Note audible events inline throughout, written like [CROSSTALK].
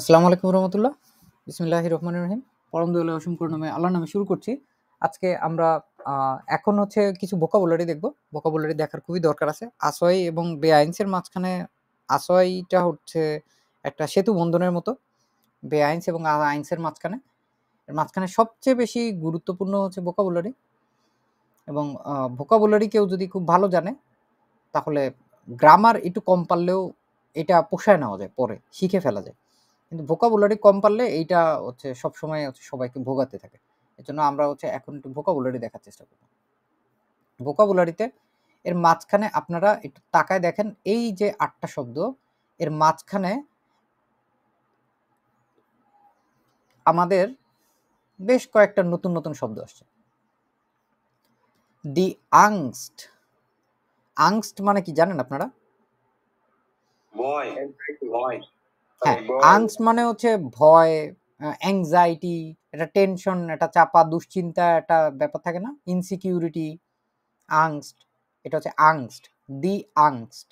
আসসালামু আলাইকুম রহমতুল্লাহ ইসমিল্লাহ রহমান রহিম পরম দৌল্লা অসীম নামে আল্লাহর নামে শুরু করছি আজকে আমরা এখন হচ্ছে কিছু দেখবো দেখব বোলারি দেখার খুবই দরকার আছে আশয় এবং আইনসের মাঝখানে আশয়টা হচ্ছে একটা সেতু বন্ধনের মতো আইনস এবং আইনসের মাঝখানে মাঝখানে সবচেয়ে বেশি গুরুত্বপূর্ণ হচ্ছে বোলারি এবং বোলারি কেউ যদি খুব ভালো জানে তাহলে গ্রামার একটু কম পারলেও এটা পোষায় নেওয়া যায় পরে শিখে ফেলা যায় কিন্তু ভোকাবুলারি কম পারলে এইটা হচ্ছে সবসময় হচ্ছে সবাইকে ভোগাতে থাকে এর জন্য আমরা হচ্ছে এখন একটু ভোকাবুলারি দেখার চেষ্টা করব ভোকাবুলারিতে এর মাঝখানে আপনারা একটু তাকায় দেখেন এই যে আটটা শব্দ এর মাঝখানে আমাদের বেশ কয়েকটা নতুন নতুন শব্দ আসছে দি আংস্ট আংস্ট মানে কি জানেন আপনারা ভয় ভয় হ্যাঁ আংস মানে হচ্ছে ভয় অ্যাংজাইটি এটা টেনশন এটা চাপা দুশ্চিন্তা একটা ব্যাপার থাকে না ইনসিকিউরিটি আংস্ট এটা হচ্ছে আংস্ট দি আংস্ট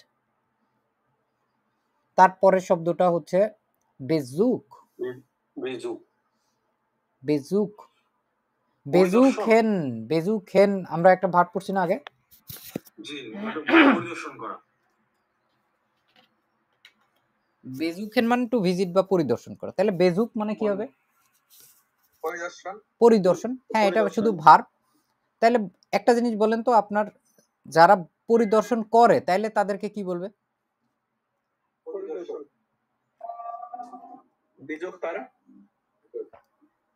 তারপরের শব্দটা হচ্ছে বেজুক বেজুক বেজুক বেজুখেন বেজুখেন আমরা একটা ভাট পড়ছি না আগে জি করা বেজুকের মানে টু ভিজিট বা পরিদর্শন করা তাহলে বেজুক মানে কি হবে পরিদর্শন পরিদর্শন হ্যাঁ এটা শুধু ভার তাহলে একটা জিনিস বলেন তো আপনার যারা পরিদর্শন করে তাহলে তাদেরকে কি বলবে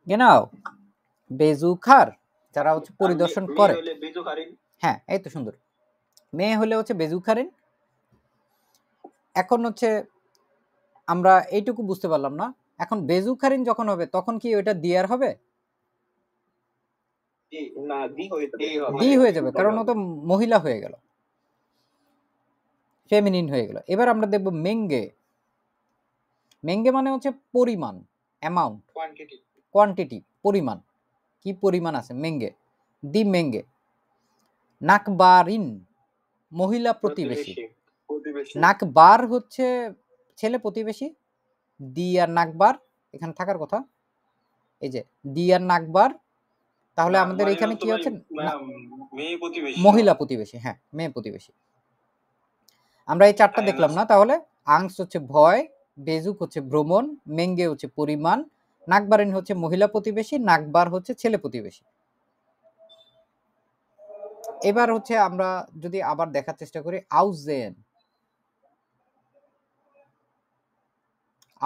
গেনাও যারা হচ্ছে পরিদর্শন করে হ্যাঁ এই তো সুন্দর মেয়ে হলে হচ্ছে বেজুখারিন এখন হচ্ছে আমরা এইটুকু বুঝতে পারলাম না এখন বেজুখারিন যখন হবে তখন কি ওইটা দিয়ার হবে ডি হয়ে যাবে কারণ ও তো মহিলা হয়ে গেল ফেমিনিন হয়ে গেল এবার আমরা দেখব মেঙ্গে মেঙ্গে মানে হচ্ছে পরিমাণ অ্যামাউন্ট কোয়ান্টিটি পরিমাণ কি পরিমাণ আছে মেঙ্গে দি মেঙ্গে নাকবারিন মহিলা প্রতিবেশী নাকবার হচ্ছে ছেলে প্রতিবেশী দি আর নাকবার এখানে থাকার কথা এই যে দি আর নাকবার তাহলে আমাদের মানে এখানে কি হচ্ছে মহিলা প্রতিবেশী হ্যাঁ মেয়ে প্রতিবেশী আমরা এই চারটা হ্যাঁ, দেখলাম না তাহলে আংস হচ্ছে ভয় বেজুক হচ্ছে ভ্রমণ মেঙ্গে হচ্ছে পরিমাণ নাকবারিন হচ্ছে মহিলা প্রতিবেশী নাকবার হচ্ছে ছেলে প্রতিবেশী এবার হচ্ছে আমরা যদি আবার দেখার চেষ্টা করি আউজেন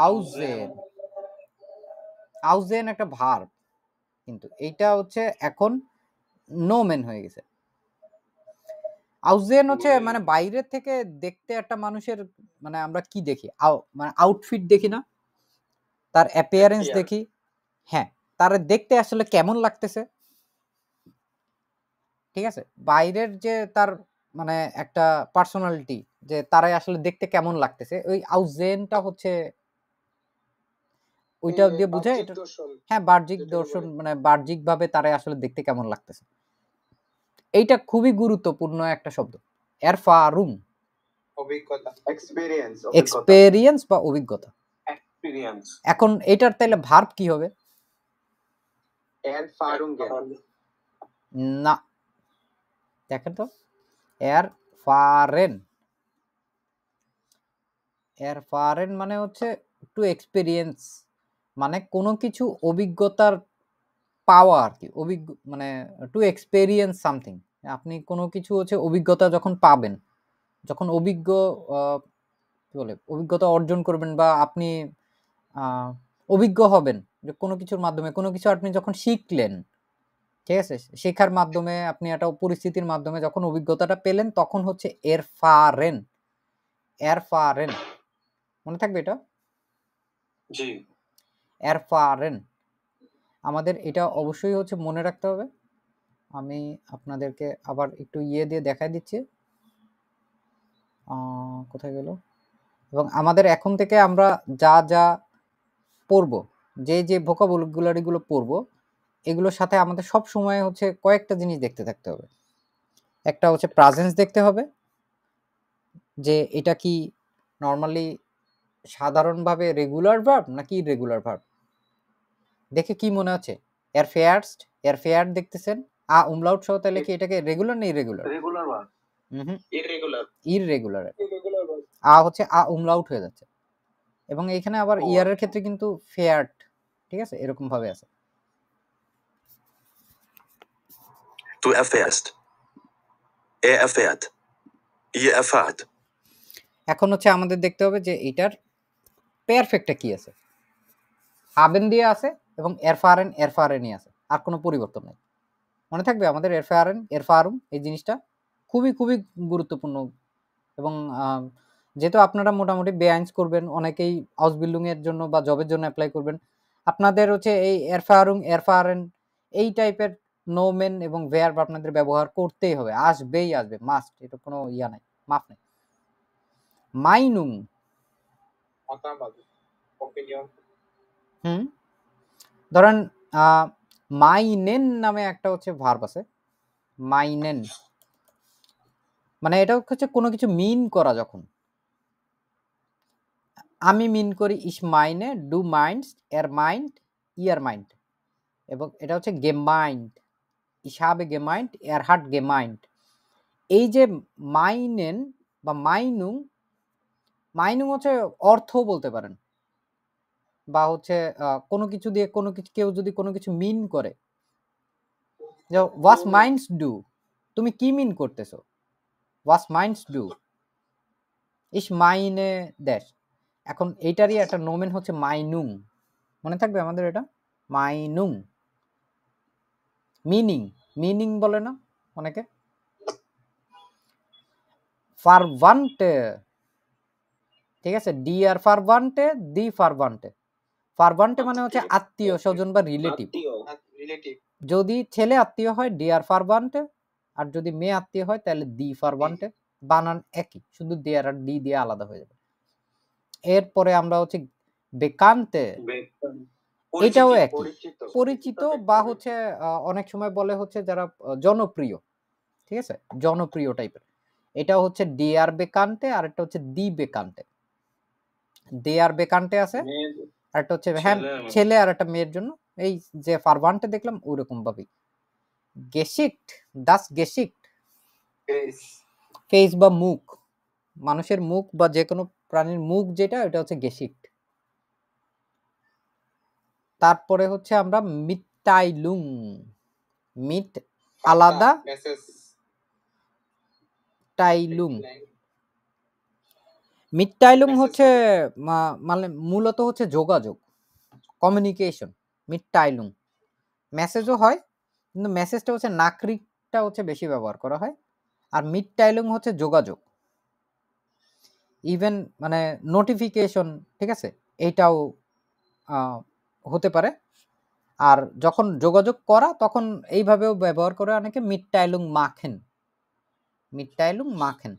আউজেন আউজেন একটা ভার কিন্তু এইটা হচ্ছে এখন নো হয়ে গেছে আউজেন হচ্ছে মানে বাইরে থেকে দেখতে একটা মানুষের মানে আমরা কি দেখি মানে আউটফিট দেখি না তার অ্যাপিয়ারেন্স দেখি হ্যাঁ তার দেখতে আসলে কেমন লাগতেছে ঠিক আছে বাইরের যে তার মানে একটা পার্সোনালিটি যে তারাই আসলে দেখতে কেমন লাগতেছে ওই আউজেনটা হচ্ছে ওইটা দিয়ে বুঝে হ্যাঁ বাহ্যিক দর্শন মানে বাহ্যিক ভাবে তারা আসলে দেখতে কেমন লাগতেছে এইটা খুবই গুরুত্বপূর্ণ একটা শব্দ এরফা রুম এক্সপেরিয়েন্স বা অভিজ্ঞতা এখন এটার তাহলে ভার্ব কি হবে না দেখেন তো এর ফারেন এর ফারেন মানে হচ্ছে টু এক্সপেরিয়েন্স মানে কোনো কিছু অভিজ্ঞতার পাওয়া আর কি অভিজ্ঞ মানে টু এক্সপেরিয়েন্স সামথিং আপনি কোনো কিছু হচ্ছে অভিজ্ঞতা যখন পাবেন যখন অভিজ্ঞ কি বলে অভিজ্ঞতা অর্জন করবেন বা আপনি অভিজ্ঞ হবেন যে কোনো কিছুর মাধ্যমে কোনো কিছু আপনি যখন শিখলেন ঠিক আছে শেখার মাধ্যমে আপনি একটা পরিস্থিতির মাধ্যমে যখন অভিজ্ঞতাটা পেলেন তখন হচ্ছে এর ফারেন এর ফারেন মনে থাকবে এটা জি অ্যারফারেন আমাদের এটা অবশ্যই হচ্ছে মনে রাখতে হবে আমি আপনাদেরকে আবার একটু ইয়ে দিয়ে দেখাই দিচ্ছি কোথায় গেল এবং আমাদের এখন থেকে আমরা যা যা পড়ব যে যে ভোকাবুলারিগুলো পড়ব এগুলোর সাথে আমাদের সব সময় হচ্ছে কয়েকটা জিনিস দেখতে থাকতে হবে একটা হচ্ছে প্রাজেন্স দেখতে হবে যে এটা কি নর্মালি সাধারণভাবে রেগুলার ভার্ব নাকি রেগুলার ভার্ব দেখে কি মনে হচ্ছে এর ফেয়ার্সড এর ফেয়ার দেখতেছেন আ উমলাউট সহ তাহলে কি এটাকে রেগুলার না ইরেগুলার রেগুলার ইররেগুলার ইররেগুলার আ হচ্ছে আ উমলাউট হয়ে যাচ্ছে এবং এখানে আবার ইয়ারের আচ্ছা। ক্ষেত্রে কিন্তু ফেয়ার্ট ঠিক আছে এরকম ভাবে আছে Du erfährst. Er erfährt. Ihr erfahrt. এখন হচ্ছে আমাদের দেখতে হবে যে এটার পারফেক্টটা কি আছে হাবেন দিয়ে আছে এবং এরফারেন এরফারেনই আছে আর কোনো পরিবর্তন নেই মনে থাকবে আমাদের এরফারেন এরফারুম এই জিনিসটা খুবই খুবই গুরুত্বপূর্ণ এবং যেহেতু আপনারা মোটামুটি বেআইনস করবেন অনেকেই হাউস বিল্ডিংয়ের জন্য বা জবের জন্য অ্যাপ্লাই করবেন আপনাদের হচ্ছে এই এরফারুং এরফারেন এই টাইপের নোমেন এবং ভেয়ার আপনাদের ব্যবহার করতেই হবে আসবেই আসবে মাস্ট এটা কোনো ইয়া নাই মাফ নেই মাইনুং হুম ধরেন মাইনেন নামে একটা হচ্ছে ভার্ব আছে মাইনেন মানে এটা হচ্ছে কোনো কিছু মিন করা যখন আমি মিন করি ইস মাইনে ডু মাইন্ডস এর মাইন্ড ইয়ার মাইন্ড এবং এটা হচ্ছে গে মাইন্ড ইসাবে গে মাইন্ড এয়ার হার্ট গে মাইন্ড এই যে মাইনেন বা মাইনুং মাইনুং হচ্ছে অর্থ বলতে পারেন বা হচ্ছে কোনো কিছু দিয়ে কোনো কিছু কেউ যদি কোনো কিছু মিন করে ওয়াস মাইন্ডস ডু তুমি কি মিন করতেছো ওয়াস মাইন্ডস ডু ইস মাইনে দ্যাশ এখন এইটারই একটা নোমেন হচ্ছে মাইনুং মনে থাকবে আমাদের এটা মাইনুং মিনিং মিনিং বলে না অনেকে ফারভান্টে ঠিক আছে ডি আর ফার ওয়ান্টে দি ওয়ান্টে ফারবান্ট মানে হচ্ছে আত্মীয় স্বজন বা রিলেটিভ হ্যাঁ, যদি ছেলে আত্মীয় হয় ডিয়ার ফারবান্ট আর যদি মেয়ে আত্মীয় হয় তাহলে দি ফারবান্ট বানান একই শুধু ডিয়ার আর ডি দিয়ে আলাদা হয়ে যাবে এরপরে আমরা হচ্ছে বেকান্তে এটাও একই পরিচিত বা হচ্ছে অনেক সময় বলে হচ্ছে যারা জনপ্রিয় ঠিক আছে জনপ্রিয় টাইপের এটা হচ্ছে ডিয়ার বেকান্তে আর একটা হচ্ছে দি বেকান্তে দেয়ার বেকান্তে আছে একটা হচ্ছে হ্যাঁ ছেলে আর একটা মেয়ের জন্য এই যে ফারবানটা দেখলাম ওরকম ভাবেই গেসিক্ট দাস গেসিক্ট ফেস বা মুখ মানুষের মুখ বা যে কোনো প্রাণীর মুখ যেটা ওটা হচ্ছে গেসিক্ট তারপরে হচ্ছে আমরা মিটাইলুং মিট আলাদা টাইলুং মিড টাইলুং হচ্ছে মানে মূলত হচ্ছে যোগাযোগ কমিউনিকেশন মিড টাইলুং মেসেজও হয় কিন্তু মেসেজটা হচ্ছে নাকরিকটা হচ্ছে বেশি ব্যবহার করা হয় আর মিড টাইলুং হচ্ছে যোগাযোগ ইভেন মানে নোটিফিকেশন ঠিক আছে এইটাও হতে পারে আর যখন যোগাযোগ করা তখন এইভাবেও ব্যবহার করে অনেকে মিড টাইলুং মাখেন মিড টাইলুং মাখেন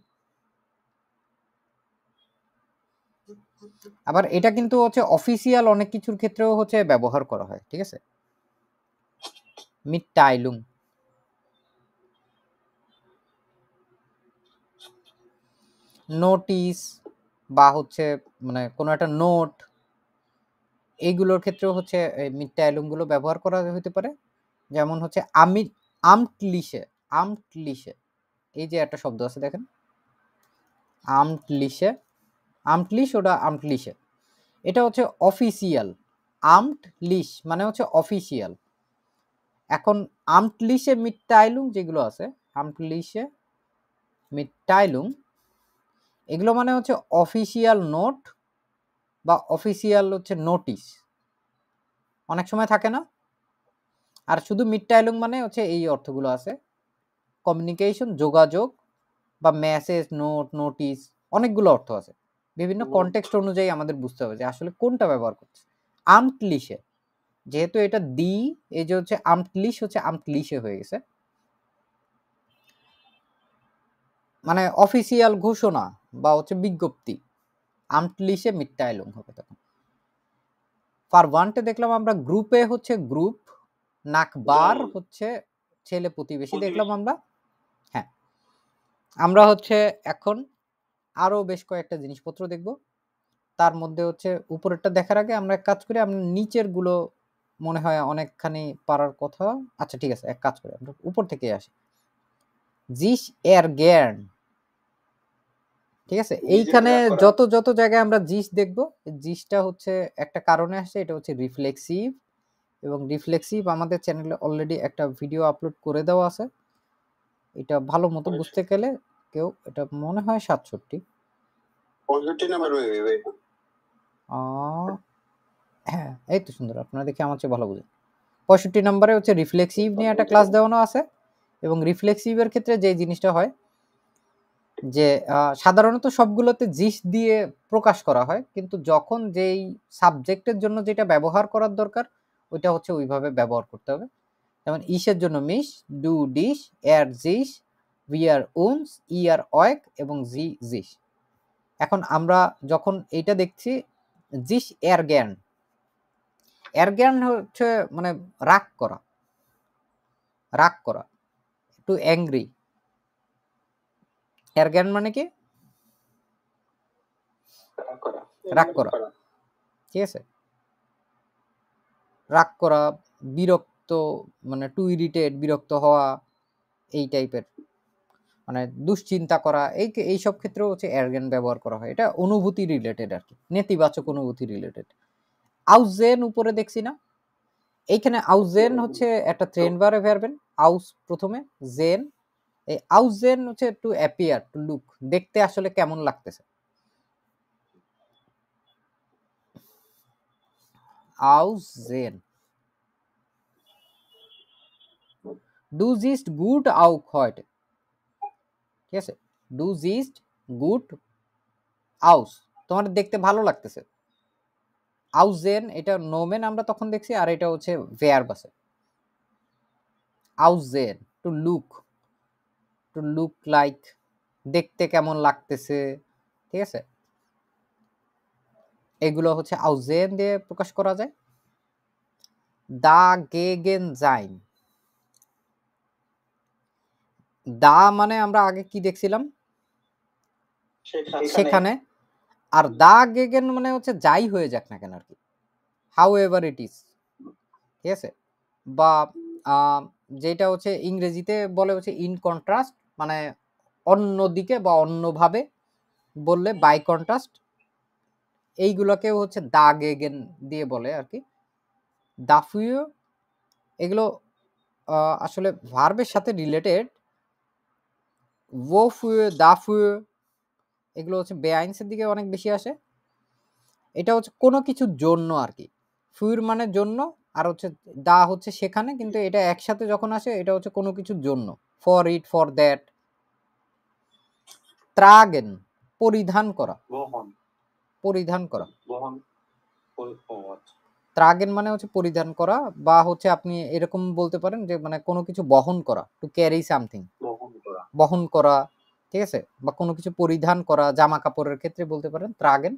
আবার এটা কিন্তু হচ্ছে অফিসিয়াল অনেক কিছুর ক্ষেত্রেও হচ্ছে ব্যবহার করা হয় ঠিক আছে মিটাইলুং নোটিস বা হচ্ছে মানে কোনো একটা নোট এইগুলোর ক্ষেত্রেও হচ্ছে গুলো ব্যবহার করা হতে পারে যেমন হচ্ছে আমি আমটলিশে আমটলিশে এই যে একটা শব্দ আছে দেখেন আমটলিশে আমটলিশ ওটা আমটলিশে এটা হচ্ছে অফিসিয়াল আমট লিস মানে হচ্ছে অফিসিয়াল এখন আমটলিশে মিট্টাইলুং যেগুলো আছে আমটলিশে মিট্টাইলুং এগুলো মানে হচ্ছে অফিসিয়াল নোট বা অফিসিয়াল হচ্ছে নোটিশ অনেক সময় থাকে না আর শুধু মিট্টাইলুং মানে হচ্ছে এই অর্থগুলো আছে কমিউনিকেশন যোগাযোগ বা মেসেজ নোট নোটিশ অনেকগুলো অর্থ আছে বিভিন্ন কনটেক্সট অনুযায়ী আমাদের বুঝতে হবে যে আসলে কোনটা ব্যবহার করছে আমটলিশে যেহেতু এটা দি এই যে হচ্ছে আমটলিশ হচ্ছে আমটলিশে হয়ে গেছে মানে অফিসিয়াল ঘোষণা বা হচ্ছে বিজ্ঞপ্তি আমটলিশে মিট্টাইলুং হবে তখন ফার ওয়ানটে দেখলাম আমরা গ্রুপে হচ্ছে গ্রুপ নাকবার হচ্ছে ছেলে প্রতিবেশী দেখলাম আমরা হ্যাঁ আমরা হচ্ছে এখন আরও বেশ কয়েকটা জিনিসপত্র দেখব তার মধ্যে হচ্ছে উপরেরটা দেখার আগে আমরা এক কাজ করি আমরা নিচেরগুলো মনে হয় অনেকখানি পারার কথা আচ্ছা ঠিক আছে এক কাজ করি আমরা উপর থেকে আসি জিস এর জ্ঞান ঠিক আছে এইখানে যত যত জায়গায় আমরা জিস দেখব জিসটা হচ্ছে একটা কারণে আসছে এটা হচ্ছে রিফ্লেক্সিভ এবং রিফ্লেক্সিভ আমাদের চ্যানেলে অলরেডি একটা ভিডিও আপলোড করে দেওয়া আছে এটা ভালো মতো বুঝতে গেলে কেউ এটা মনে হয় সাতষট্টি পঁয়ষট্টি নাম্বার মেবি হ্যাঁ এই তো সুন্দর আপনারা দেখে আমার চেয়ে ভালো বুঝেন পঁয়ষট্টি নম্বরে হচ্ছে রিফ্লেক্সিভ নিয়ে একটা ক্লাস দেওয়ানো আছে এবং রিফ্লেক্সিভের ক্ষেত্রে যে জিনিসটা হয় যে সাধারণত সবগুলোতে জিস দিয়ে প্রকাশ করা হয় কিন্তু যখন যেই সাবজেক্টের জন্য যেটা ব্যবহার করার দরকার ওইটা হচ্ছে ওইভাবে ব্যবহার করতে হবে যেমন ইসের জন্য মিস ডু ডিস এয়ার জিস ভি আর উনস ই e আর অয়েক এবং জি জিস এখন আমরা যখন এইটা দেখছি জিস এয়ার জ্ঞান হচ্ছে মানে রাগ করা রাগ করা টু অ্যাংরি জ্ঞান মানে কি রাগ করা ঠিক আছে রাগ করা বিরক্ত মানে টু ইরিটেড বিরক্ত হওয়া এই টাইপের মানে দুশ্চিন্তা করা এই এইসব ক্ষেত্রেও হচ্ছে অ্যারগেন ব্যবহার করা হয় এটা অনুভূতি রিলেটেড আর কি নেতিবাচক অনুভূতি রিলেটেড আউজেন উপরে দেখছি না এইখানে আউজেন হচ্ছে একটা ট্রেন বারে ফেরবেন আউস প্রথমে জেন এই আউজেন হচ্ছে টু অ্যাপিয়ার টু লুক দেখতে আসলে কেমন লাগতেছে আউজেন ডু জিস্ট গুড আউ খয়টে ঠিক আছে ডু জিস্ট গুড আউস তোমার দেখতে ভালো লাগতেছে আউজেন এটা নোমেন আমরা তখন দেখছি আর এটা হচ্ছে ভেয়ার বাসে আউজেন to look to look like দেখতে কেমন লাগতেছে ঠিক আছে এগুলো হচ্ছে আউজেন দিয়ে প্রকাশ করা যায় দা গে গেন জাইন দা মানে আমরা আগে কি দেখছিলাম সেখানে আর দা গেগেন মানে হচ্ছে যাই হয়ে যাক না কেন আর কি হাউ এভার ইট ইজ ঠিক আছে বা যেটা হচ্ছে ইংরেজিতে বলে হচ্ছে ইন কন্ট্রাস্ট মানে অন্য দিকে বা অন্যভাবে বললে বাই কন্ট্রাস্ট এইগুলোকেও হচ্ছে দা গেগেন দিয়ে বলে আর কি দাফিও এগুলো আসলে ভার্বের সাথে রিলেটেড ওফুয়ে দাফুয়ে এগুলো হচ্ছে বেআইনসের দিকে অনেক বেশি আসে এটা হচ্ছে কোনো কিছুর জন্য আর কি ফুয়ের মানে জন্য আর হচ্ছে দা হচ্ছে সেখানে কিন্তু এটা একসাথে যখন আসে এটা হচ্ছে কোনো কিছুর জন্য ফর ইট ফর দ্যাট ত্রাগেন পরিধান করা পরিধান করা আচ্ছা। ত্রাগেন মানে হচ্ছে পরিধান করা বা হচ্ছে আপনি এরকম বলতে পারেন যে মানে কোনো কিছু বহন করা টু ক্যারি সামথিং বহন করা ঠিক আছে বা কোনো কিছু পরিধান করা জামা কাপড়ের ক্ষেত্রে বলতে পারেন ত্রাগেন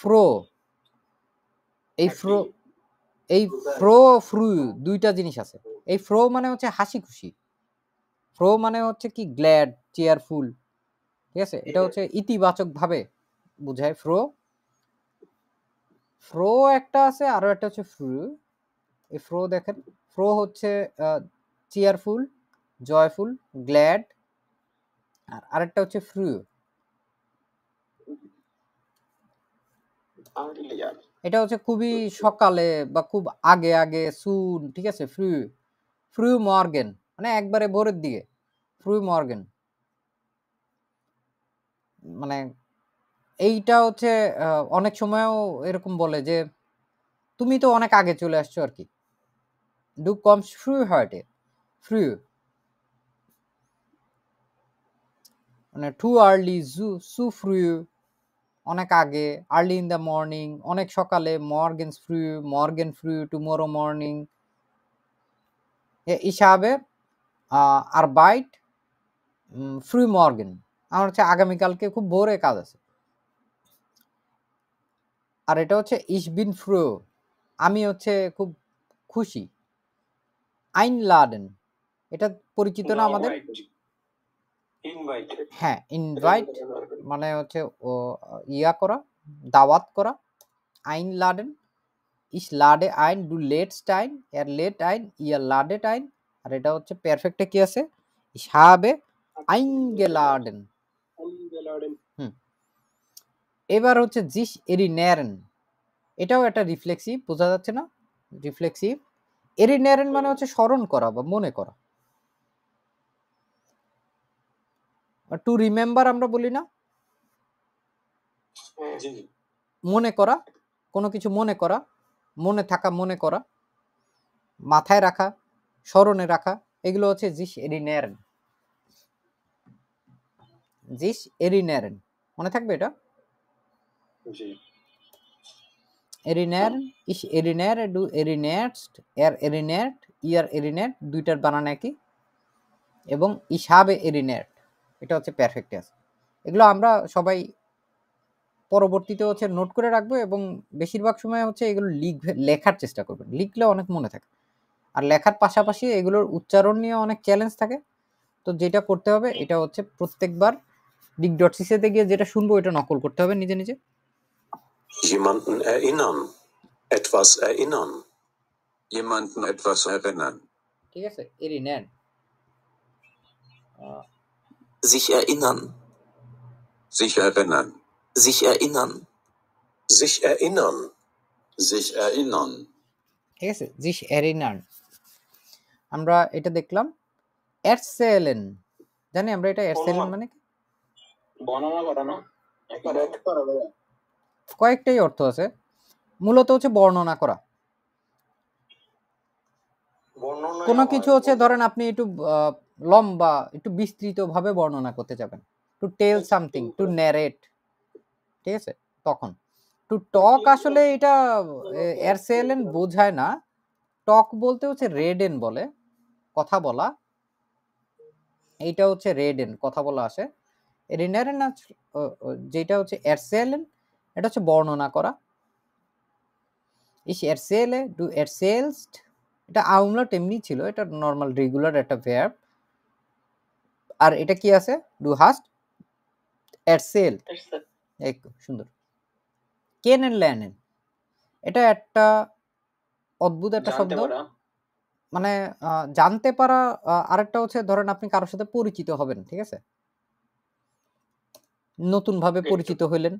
ফ্রো এই হ্যাঁ, ফ্রো এই ফ্রো ফ্রু দুইটা জিনিস আছে এই ফ্রো মানে হচ্ছে হাসি খুশি ফ্রো মানে হচ্ছে কি গ্ল্যাড চেয়ারফুল ঠিক আছে এটা হচ্ছে ইতিবাচকভাবে বোঝায় ফ্রো ফ্রো একটা আছে আরও একটা হচ্ছে ফ্রু এই ফ্রো দেখেন ফ্রো হচ্ছে চেয়ারফুল জয়ফুল গ্ল্যাড আর আরেকটা হচ্ছে ফ্রুয়ো এটা হচ্ছে খুবই সকালে বা খুব আগে আগে সুন ঠিক আছে ফ্রু ফ্রু মর্গেন মানে একবারে ভোরের দিকে ফ্রু মর্গেন মানে এইটা হচ্ছে অনেক সময়ও এরকম বলে যে তুমি তো অনেক আগে চলে আসছো আর কি ডু কমস ফ্রু হার্টে ফ্রু মানে টু আর্লি জু ফ্রু অনেক আগে আর্লি ইন দ্য মর্নিং অনেক সকালে মর্গেন ফ্রুয়ু মর্গেন ফ্রুয়ু টুমোরো মর্নিং হিসাবে আর বাইট ফ্রু মর্গেন আমার হচ্ছে আগামীকালকে খুব ভোরে কাজ আছে আর এটা হচ্ছে ইসবিন ফ্রু আমি হচ্ছে খুব খুশি আইন লাডেন এটা পরিচিত না আমাদের হ্যাঁ ইনভাইট মানে হচ্ছে ইয়া করা দাওয়াত করা আইন লাডেন ইস লাডে আইন ডু লেট টাইন এর লেট আইন ইয়ার লাডে টাইন আর এটা হচ্ছে পারফেক্টে কি আছে ইসহাবে আচ্ছা, আইন আচ্ছা, গেলাডেন হুম এবার হচ্ছে জিস এরি নেরেন এটাও একটা রিফ্লেক্সিভ বোঝা যাচ্ছে না রিফ্লেক্সিভ এরি নেরেন মানে হচ্ছে স্মরণ করা বা মনে করা টু রিমেম্বার আমরা বলি না মনে করা কোনো কিছু মনে করা মনে থাকা মনে করা মাথায় রাখা স্মরণে রাখা এগুলো হচ্ছে জিস এরিনেরেন জিস এরিনেরেন মনে থাকবে এটা এরিনের ইস এরিনের ডু এরিনেটস্ট এর এরিনেট ইয়ার এরিনেট দুইটার বানান একই এবং ইসাবে এরিনেট এটা হচ্ছে পারফেক্টে আছে এগুলো আমরা সবাই পরবর্তীতে হচ্ছে নোট করে রাখবো এবং বেশিরভাগ সময় হচ্ছে এগুলো লিখ লেখার চেষ্টা করবেন লিখলে অনেক মনে থাকে আর লেখার পাশাপাশি এগুলোর উচ্চারণ নিয়ে অনেক চ্যালেঞ্জ থাকে তো যেটা করতে হবে এটা হচ্ছে প্রত্যেকবার ডিগ ডট সিসেতে গিয়ে যেটা শুনবো এটা নকল করতে হবে নিজে নিজে jemanden äh, erinnern etwas erinnern jemanden etwas erinnern ঠিক আছে erinnern Sich erinnern. Sich erinnern. Sich erinnern. Sich erinnern. Sich erinnern. ঠিক আছে জিস এরিনার্ন আমরা এটা দেখলাম এরসেলেন জানি আমরা এটা এরসেলেন মানে কি বর্ণনা করা কয়েকটাই অর্থ আছে মূলত হচ্ছে বর্ণনা করা কোনো কিছু হচ্ছে ধরেন আপনি একটু লম্বা একটু বিস্তৃতভাবে বর্ণনা করতে যাবেন to tell something to narrate ঠিক আছে তখন টু টক আসলে এটা এরসেলেন বোঝায় না টক বলতে হচ্ছে রেডেন বলে কথা বলা এইটা হচ্ছে রেডেন কথা বলা আসে রিনারেন যেটা হচ্ছে এরসেলেন এটা হচ্ছে বর্ণনা করা ইস এরসেলে টু এরসেলসড এটা আউমলা তেমনি ছিল এটা নর্মাল রেগুলার একটা ভ্যাব আর এটা কি আছে ডু হাস্ট এট সেল এই সুন্দর কেন এন্ড ল্যানেন এটা একটা অদ্ভুত একটা শব্দ মানে জানতে পারা আরেকটা হচ্ছে ধরেন আপনি কারোর সাথে পরিচিত হবেন ঠিক আছে নতুন ভাবে পরিচিত হলেন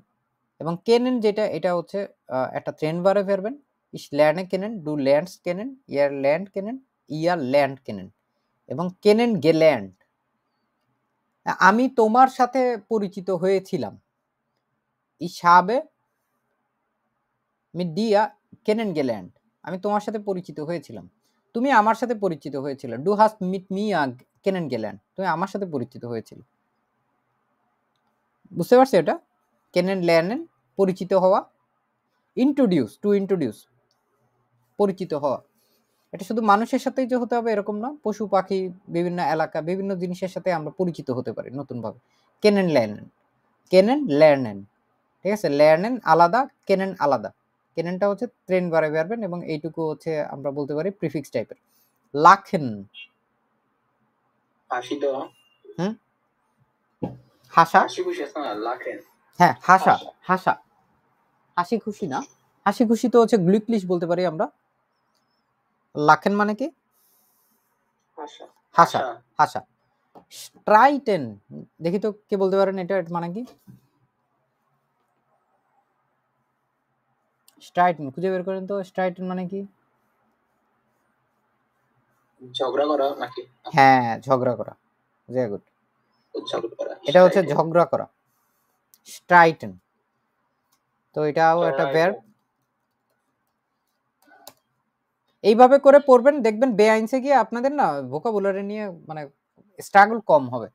এবং কেনেন যেটা এটা হচ্ছে একটা ট্রেন বারে ফেরবেন ইস ল্যান্ডে কেনেন ডু ল্যান্ডস কেনেন ইয়ার ল্যান্ড কেনেন ইয়ার ল্যান্ড কেনেন এবং কেনেন গে ল্যান্ড আমি তোমার সাথে পরিচিত হয়েছিলাম ইসাবে habe mit dir kennengelernt আমি তোমার সাথে পরিচিত হয়েছিলাম তুমি আমার সাথে পরিচিত হয়েছিল ডু হাস মিট মি কেনেন গেল্যান্ড তুমি আমার সাথে পরিচিত হয়েছিল বুঝতে পারছো এটা কেনেন ল্যানেন পরিচিত হওয়া ইন্ট্রোডিউস টু ইন্ট্রোডিউস পরিচিত হওয়া এটা শুধু মানুষের সাথেই যে হতে হবে এরকম না পশু পাখি বিভিন্ন এলাকা বিভিন্ন জিনিসের সাথে আমরা পরিচিত হতে পারি নতুনভাবে কেনেন ল্যানেন কেনেন ল্যানেন ঠিক আছে ল্যানেন আলাদা কেনেন আলাদা কেনেনটা হচ্ছে ট্রেন বারে পারবেন এবং এইটুকু হচ্ছে আমরা বলতে পারি প্রিফিক্স টাইপের লাখেন হ্যাঁ, হাসা হাসা হাসি খুশি না হাসি খুশি তো হচ্ছে গ্লুকলিশ বলতে পারি আমরা লাখেন মানে কি হাসা হাসা স্ট্রাইটেন দেখি তো কে বলতে পারেন এটা মানে কি স্ট্রাইটেন খুঁজে বের করেন তো স্ট্রাইটেন মানে কি ঝগড়া করা নাকি হ্যাঁ ঝগড়া করা ভেরি গুড এটা হচ্ছে ঝগড়া করা স্ট্রাইটেন তো এটাও একটা ভার্ব এইভাবে করে পড়বেন দেখবেন বেআইনসে গিয়ে আপনাদের না ভোকাবুলারি নিয়ে মানে স্ট্রাগল কম হবে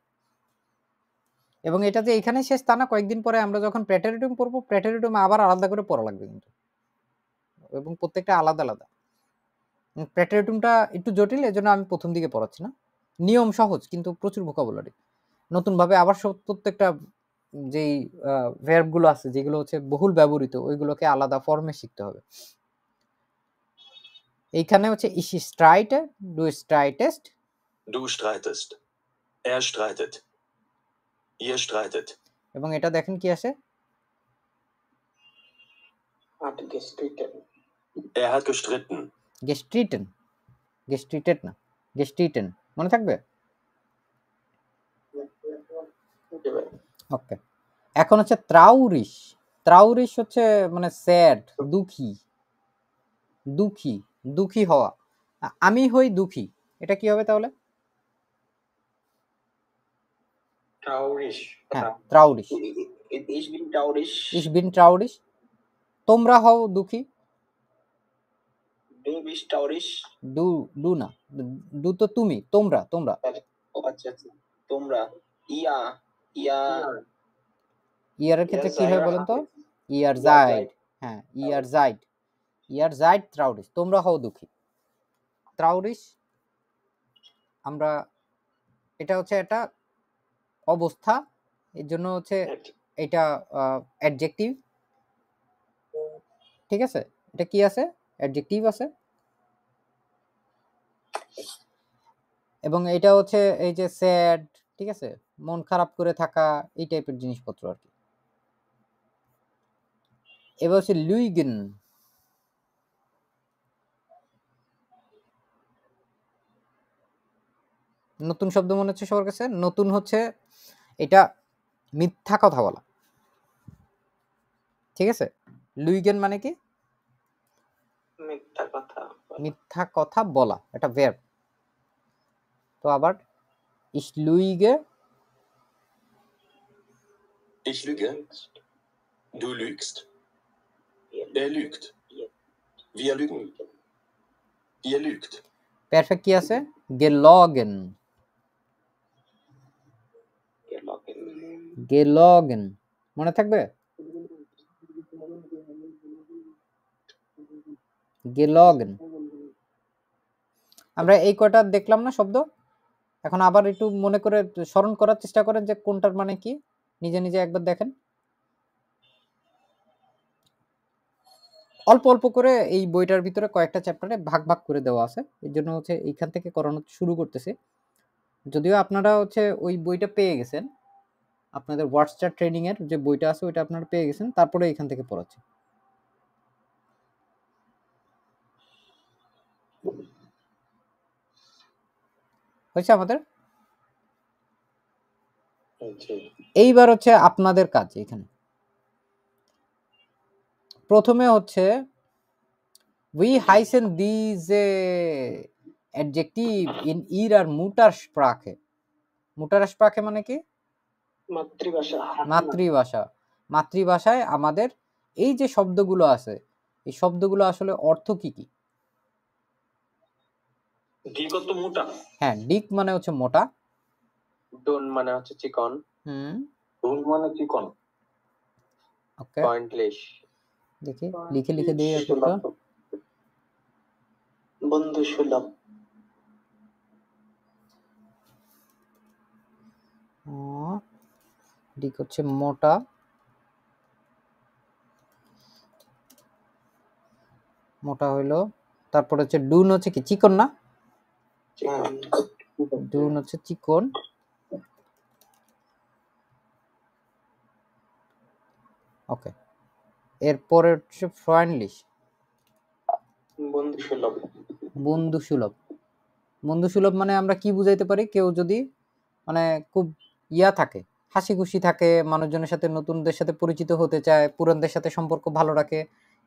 এবং এটা যে এখানে শেষ তা না কয়েকদিন পরে আমরা যখন প্রেটারিটুম পড়বো প্রেটারিটুম আবার আলাদা করে পড়া লাগবে কিন্তু এবং প্রত্যেকটা আলাদা আলাদা প্রেটারিটুমটা একটু জটিল এজন্য আমি প্রথম দিকে পড়াচ্ছি না নিয়ম সহজ কিন্তু প্রচুর ভোকাবুলারি নতুনভাবে আবার সব প্রত্যেকটা যেই ভ্যাবগুলো আছে যেগুলো হচ্ছে বহুল ব্যবহৃত ওইগুলোকে আলাদা ফর্মে শিখতে হবে এইখানে হচ্ছে ইসি স্ট্রাইট ডু স্ট্রাইটেস্ট ডু স্ট্রাইটেস্ট এর স্ট্রাইটেট ইয়ার স্ট্রাইটেট এবং এটা দেখেন কি আছে আট গেস্ট্রিটেন গেস্ট্রিটেট না গেস্ট্রিটেন মনে থাকবে ওকে এখন হচ্ছে ত্রাউরিশ ত্রাউরিশ হচ্ছে মানে স্যাড দুঃখী দুঃখী দুঃখী হওয়া আমি হই দুঃখী এটা কি হবে তাহলে হ্যাঁ, তোমরা হও দুঃখী দু দু না দু তো তুমি তোমরা তোমরা আচ্ছা, আচ্ছা তোমরা ইয়া ইয়া ইয়ারের ক্ষেত্রে কি হয় বলুন তো ইয়ার জাইড হ্যাঁ ইয়ার জাইড ইয়ার জাইড ত্রাউরিস তোমরা হও দুঃখী ত্রাউরিস আমরা এটা হচ্ছে একটা অবস্থা এর জন্য হচ্ছে এটা অ্যাডজেক্টিভ ঠিক আছে এটা কি আছে অ্যাডজেক্টিভ আছে এবং এটা হচ্ছে এই যে স্যাড ঠিক আছে মন খারাপ করে থাকা এই টাইপের জিনিসপত্র আর কি এবার হচ্ছে লুইগিন নতুন শব্দ মনে হচ্ছে সবার কাছে নতুন হচ্ছে এটা মিথ্যা কথা বলা ঠিক আছে লুইগেন মানে কি মিথ্যা কথা মিথ্যা কথা বলা এটা verb তো আবার ইস lüge ich lüge du lügst er lügt wir lügen ihr lügt perfect কি আছে gelogen গেলগেন মনে থাকবে গেলগেন আমরা এই কয়টা দেখলাম না শব্দ এখন আবার একটু মনে করে স্মরণ করার চেষ্টা করেন যে কোনটার মানে কি নিজে নিজে একবার দেখেন অল্প অল্প করে এই বইটার ভিতরে কয়েকটা চ্যাপ্টারে ভাগ ভাগ করে দেওয়া আছে এর জন্য হচ্ছে এইখান থেকে করানো শুরু করতেছি যদিও আপনারা হচ্ছে ওই বইটা পেয়ে গেছেন আপনাদের হোয়াটসঅ্যাপ ট্রেনিংয়ের যে বইটা আছে ওইটা আপনারা পেয়ে গেছেন তারপরে এখান থেকে পড়াচ্ছি হয়েছে আমাদের আচ্ছা। এইবার হচ্ছে আপনাদের কাজ এখানে প্রথমে হচ্ছে উই হাইসেন দিজ এ অ্যাডজেক্টিভ ইন ইর আর মুটার স্প্রাকে মুটার স্প্রাকে মানে কি মাতৃভাষা মাতৃভাষা মাতৃভাষায় আমাদের এই যে শব্দগুলো আছে এই শব্দগুলো আসলে অর্থ কি কি মোটা হ্যাঁ ডিক মানে হচ্ছে মোটা মানে হচ্ছে চিকন হুম মানে চিকন ওকে পয়েন্টলেস দেখি লিখে লিখে দিয়ে বন্ধু দিক হচ্ছে মোটা মোটা হইলো তারপর হচ্ছে ডুন হচ্ছে কি চিকন না ডুন হচ্ছে চিকন ওকে এরপরে হচ্ছে ফ্রেন্ডলিশ বন্ধুসুলভ বন্ধুসুলভ বন্ধুসুলভ মানে আমরা কি বুঝাইতে পারি কেউ যদি মানে খুব ইয়া থাকে হাসি খুশি থাকে মানুষজনের সাথে নতুনদের সাথে পরিচিত হতে চায় পুরানদের সাথে সম্পর্ক ভালো রাখে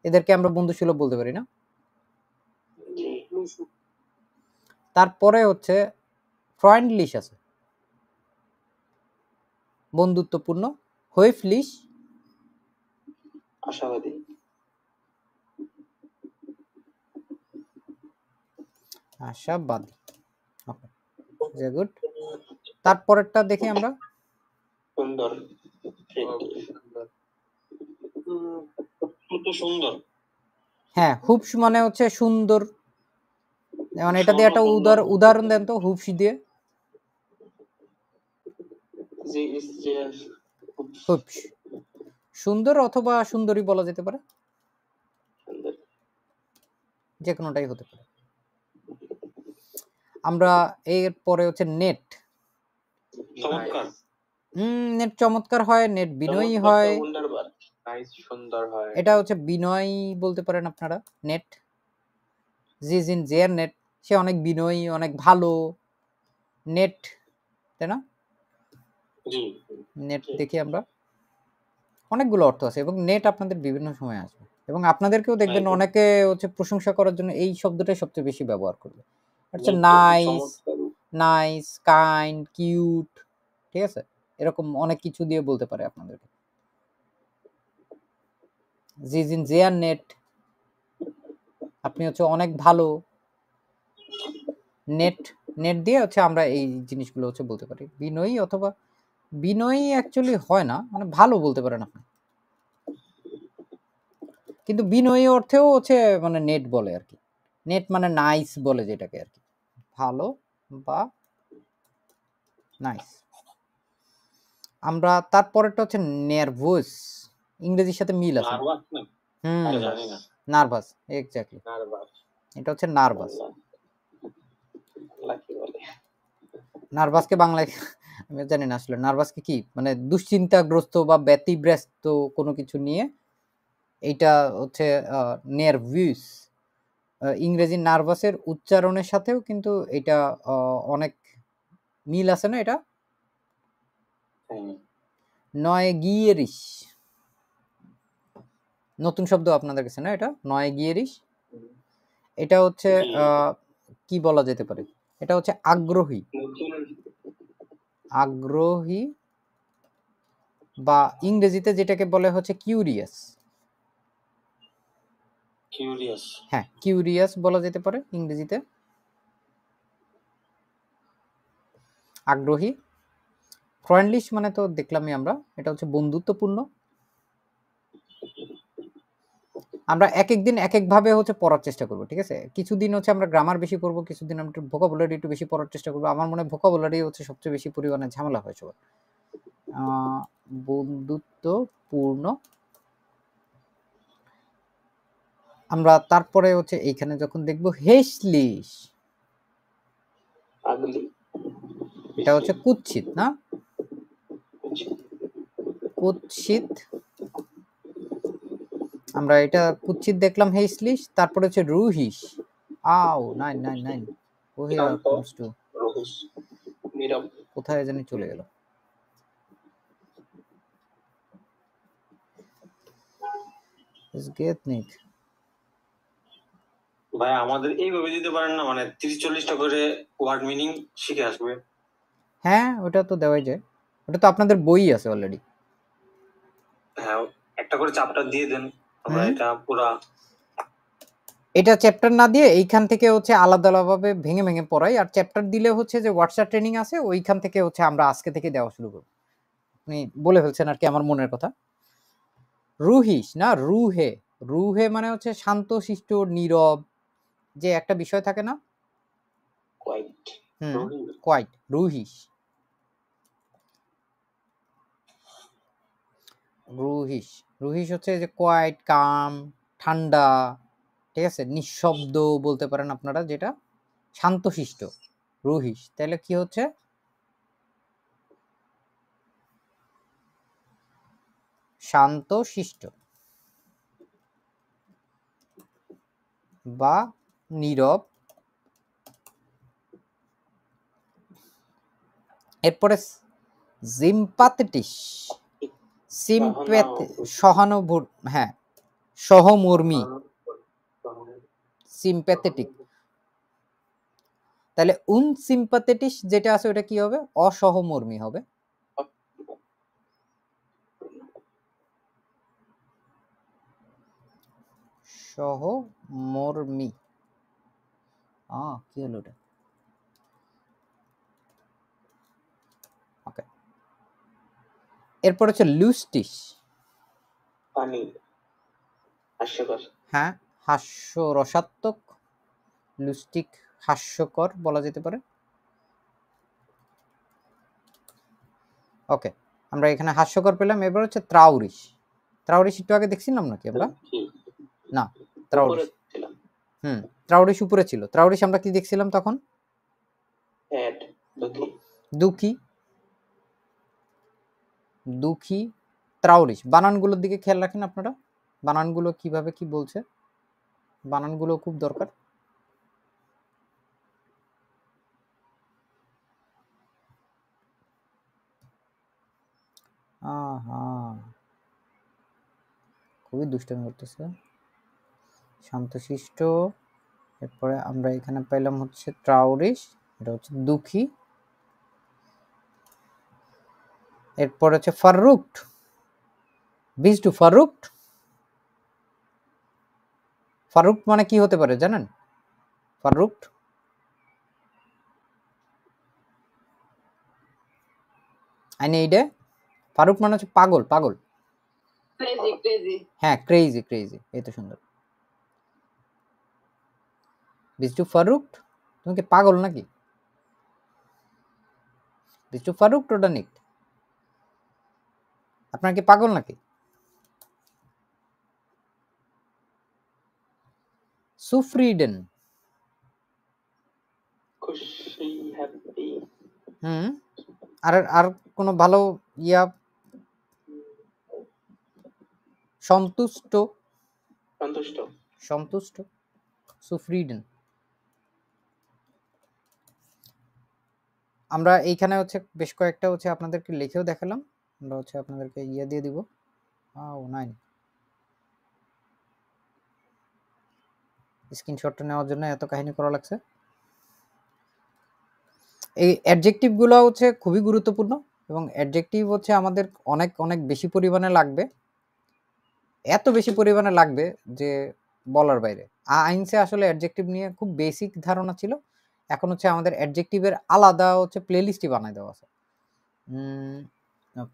এদেরকে আমরা বন্ধুসুলভ বলতে পারি না তারপরে হচ্ছে ফ্রেন্ডলিশ আছে বন্ধুত্বপূর্ণ হৈফলিশ আশাবাদী আশাবাদী ওকে গুড তারপরেরটা দেখি আমরা সুন্দর সুন্দর হ্যাঁ খুব মানে হচ্ছে সুন্দর মানে এটা দিয়ে একটা উদার উদাহরণ দেন তো হুপস দিয়ে সুন্দর অথবা সুন্দরী বলা যেতে পারে যে কোনোটাই হতে পারে আমরা এর পরে হচ্ছে নেট চমৎকার নেট চমৎকার হয় নেট বিনয়ী হয় সুন্দর হয় এটা হচ্ছে বিনয় বলতে পারেন আপনারা নেট জি জিন জেয়ার নেট সে অনেক বিনয়ী অনেক ভালো নেট তাই না নেট দেখি আমরা অনেকগুলো অর্থ আছে এবং নেট আপনাদের বিভিন্ন সময় আসবে এবং আপনাদেরকেও দেখবেন অনেকে হচ্ছে প্রশংসা করার জন্য এই শব্দটাই সবচেয়ে বেশি ব্যবহার করবে হচ্ছে নাইস নাইস কাইন্ড কিউট ঠিক আছে এরকম অনেক কিছু দিয়ে বলতে পারে আপনাদেরকে জিজিন জিয়ার নেট আপনি হচ্ছে অনেক ভালো নেট নেট দিয়ে হচ্ছে আমরা এই জিনিসগুলো হচ্ছে বলতে পারি বিনয়ী অথবা বিনয়ী অ্যাকচুয়ালি হয় না মানে ভালো বলতে পারেন আপনি কিন্তু বিনয়ী অর্থেও হচ্ছে মানে নেট বলে আর কি নেট মানে নাইস বলে যেটাকে আর কি ভালো বা নাইস আমরা তারপরেরটা হচ্ছে নার্ভাস ইংরেজির সাথে মিল আছে নার্ভাস এক্স্যাক্টলি এটা হচ্ছে নার্ভাস নার্ভাসকে বাংলায় [LAUGHS] আমি জানি না আসলে নার্ভাসকে কি মানে দুশ্চিন্তাগ্রস্ত বা ব্যতিব্যস্ত কোনো কিছু নিয়ে এইটা হচ্ছে নার্ভিউস ইংরেজি নার্ভাসের উচ্চারণের সাথেও কিন্তু এটা অনেক মিল আছে না এটা হ্যাঁ। নয় নতুন শব্দ আপনাদের কাছে না এটা নয় এটা হচ্ছে কি বলা যেতে পারে এটা হচ্ছে আগ্রহী আগ্রহী বা ইংরেজিতে যেটাকে বলে হচ্ছে কিউরিয়াস কিউরিয়াস হ্যাঁ কিউরিয়াস বলা যেতে পারে ইংরেজিতে আগ্রহী ফ্রেন্ডলিশ মানে তো দেখলামই আমরা এটা হচ্ছে বন্ধুত্বপূর্ণ আমরা এক এক দিন এক একভাবে হচ্ছে পড়ার চেষ্টা করব ঠিক আছে কিছুদিন হচ্ছে আমরা গ্রামার বেশি পড়বো কিছুদিন আমরা ভোকাবুলারি একটু বেশি পড়ার চেষ্টা করবো আমার মনে হয় ভোকাবুলারি হচ্ছে সবচেয়ে বেশি পরিমাণে ঝামেলা হয়েছে আহ বন্ধুত্বপূর্ণ আমরা তারপরে হচ্ছে এইখানে যখন দেখবো হেসলিশ এটা হচ্ছে কুচ্ছিত না কুৎসিত আমরা এটা কুৎসিত দেখলাম হেসলিস তারপরে হচ্ছে রুহিশ আও নাইন নাইন নাইন কোথায় জানি চলে গেল নিক ভাই আমাদের এইভাবে দিতে পারেন না মানে 30 টা করে ওয়ার্ড মিনিং শিখে আসবে হ্যাঁ ওটা তো দেওয়াই যায় ওটা তো আপনাদের বই আছে অলরেডি হ্যাঁ, একটা করে চ্যাপ্টার দিয়ে দেন এটা পুরা এটা চ্যাপ্টার না দিয়ে এইখান থেকে হচ্ছে আলাদা আলাদাভাবে ভেঙে ভেঙে পড়াই আর চ্যাপ্টার দিলে হচ্ছে যে হোয়াটসঅ্যাপ ট্রেনিং আছে ওইখান থেকে হচ্ছে আমরা আজকে থেকে দেওয়া শুরু করব আপনি বলে ফেলছেন আর কি আমার মনের কথা রুহিস না রুহে রুহে মানে হচ্ছে শান্ত শিষ্ট নীরব যে একটা বিষয় থাকে না কোয়াইট হুম কোয়াইট রুহিস রুহিস রুহিস হচ্ছে যে কোয়াইট কাম ঠান্ডা ঠিক আছে নিঃশব্দ বলতে পারেন আপনারা যেটা শান্তশিষ্ট রুহিস তাহলে কি হচ্ছে শান্তশিষ্ট বা নীরব এরপরে সিম্পাথেটিস সিম্প্যাথি সহানুভূত হ্যাঁ সহমর্মী সিম্পেথেটিক তাহলে উন সিম্প্যাথেটিস যেটা আছে ওটা কি হবে অসহমর্মী হবে সহমর্মী আ কি হলো ওটা এরপর হচ্ছে লুস্টিস পানি হাস্যকর হ্যাঁ হাস্য রসাত্মক লুস্টিক হাস্যকর বলা যেতে পারে ওকে আমরা এখানে হাস্যকর পেলাম এবার হচ্ছে ত্রাউরিশ ত্রাউরিশ একটু আগে দেখছিলাম নাকি আমরা না ত্রাউরিশ হুম ত্রাউরিশ উপরে ছিল ত্রাউরিশ আমরা কি দেখছিলাম তখন দুঃখী দুঃখী ত্রাউরিশ বানানগুলোর দিকে খেয়াল রাখেন আপনারা বানানগুলো কিভাবে কি বলছে বানানগুলো খুব দরকার খুবই দুষ্টামি করতেছে শান্তশিষ্ট এরপরে আমরা এখানে পেলাম হচ্ছে ত্রাউরিশ এটা হচ্ছে দুঃখী এরপর হচ্ছে ফাররুকড বিজ টু ফাররুকড ফারুক মানে কি হতে পারে জানেন ফারুক এইডে ফারুক মানে হচ্ছে পাগল পাগল হ্যাঁ ক্রেজি ক্রেজি এই তো সুন্দর বিষ্টু ফারুক তুমি কি পাগল নাকি বিষ্টু ফারুক টোটানিক আপনার কি পাগল নাকি সুফ্রিডেন হুম আর আর কোনো ভালো ইয়া সন্তুষ্ট সন্তুষ্ট সন্তুষ্ট সুফ্রিডেন আমরা এইখানে হচ্ছে বেশ কয়েকটা হচ্ছে আপনাদেরকে লিখেও দেখালাম আমরা হচ্ছে আপনাদেরকে ইয়ে দিয়ে দিব নাইন স্ক্রিনশটটা নেওয়ার জন্য এত কাহিনী করা লাগছে এই অ্যাডজেক্টিভগুলো হচ্ছে খুবই গুরুত্বপূর্ণ এবং অ্যাডজেক্টিভ হচ্ছে আমাদের অনেক অনেক বেশি পরিমাণে লাগবে এত বেশি পরিমাণে লাগবে যে বলার বাইরে আইনসে আসলে অ্যাডজেক্টিভ নিয়ে খুব বেসিক ধারণা ছিল এখন হচ্ছে আমাদের অ্যাডজেক্টিভের আলাদা হচ্ছে প্লেলিস্টই বানায় দেওয়া আছে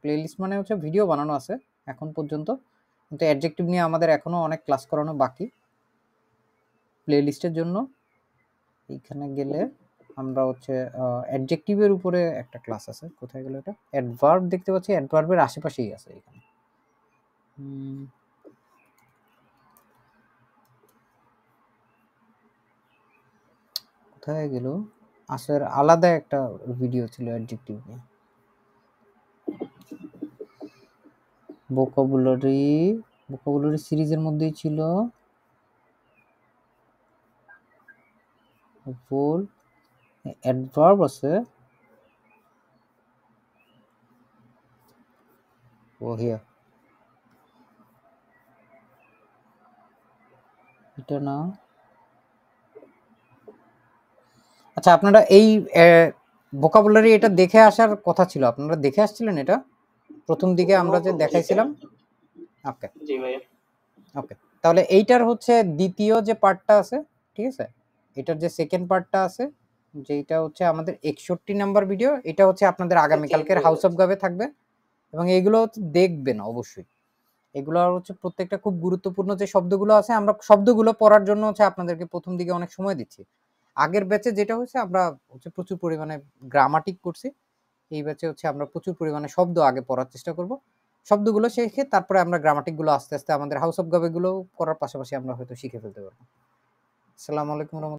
প্লেলিস্ট মানে হচ্ছে ভিডিও বানানো আছে এখন পর্যন্ত কিন্তু অ্যাডজেক্টিভ নিয়ে আমাদের এখনও অনেক ক্লাস করানো বাকি প্লেলিস্টের জন্য এইখানে গেলে আমরা হচ্ছে অ্যাডজেক্টিভের উপরে একটা ক্লাস আছে কোথায় গেলে এটা অ্যাডভার্ব দেখতে পাচ্ছি অ্যাডভার্বের আশেপাশেই আছে এখানে কোথায় গেল আসলে আচ্ছা, আলাদা একটা ভিডিও ছিল অ্যাডজেক্টিভ নিয়ে ভোকাবুলারি ভোকাবুলারি সিরিজের মধ্যেই ছিল ভুল অ্যাডভার্ব আছে এটা আচ্ছা আপনারা এই বোকাবুলারি এটা দেখে আসার কথা ছিল আপনারা দেখে আসছিলেন এটা প্রথম দিকে আমরা যে দেখাইছিলাম ওকে জি ভাইয়া ওকে তাহলে এইটার হচ্ছে দ্বিতীয় যে পার্টটা আছে ঠিক আছে এটার যে সেকেন্ড পার্টটা আছে যেটা হচ্ছে আমাদের একষট্টি নাম্বার ভিডিও এটা হচ্ছে আপনাদের কালকের হাউস অফ গাবে থাকবে এবং এইগুলো দেখবেন অবশ্যই এগুলো হচ্ছে প্রত্যেকটা খুব গুরুত্বপূর্ণ যে শব্দগুলো আছে আমরা শব্দগুলো পড়ার জন্য হচ্ছে আপনাদেরকে প্রথম দিকে অনেক সময় দিচ্ছি আগের ব্যাচে যেটা হচ্ছে আমরা হচ্ছে প্রচুর পরিমাণে গ্রামাটিক করছি এই ব্যাচে হচ্ছে আমরা প্রচুর পরিমাণে শব্দ আগে পড়ার চেষ্টা করব শব্দগুলো শিখে তারপরে আমরা গ্রামাটিকগুলো আস্তে আস্তে আমাদের হাউস অফ গাবেগুলো করার পাশাপাশি আমরা হয়তো শিখে ফেলতে পারবো আসসালামু আলাইকুম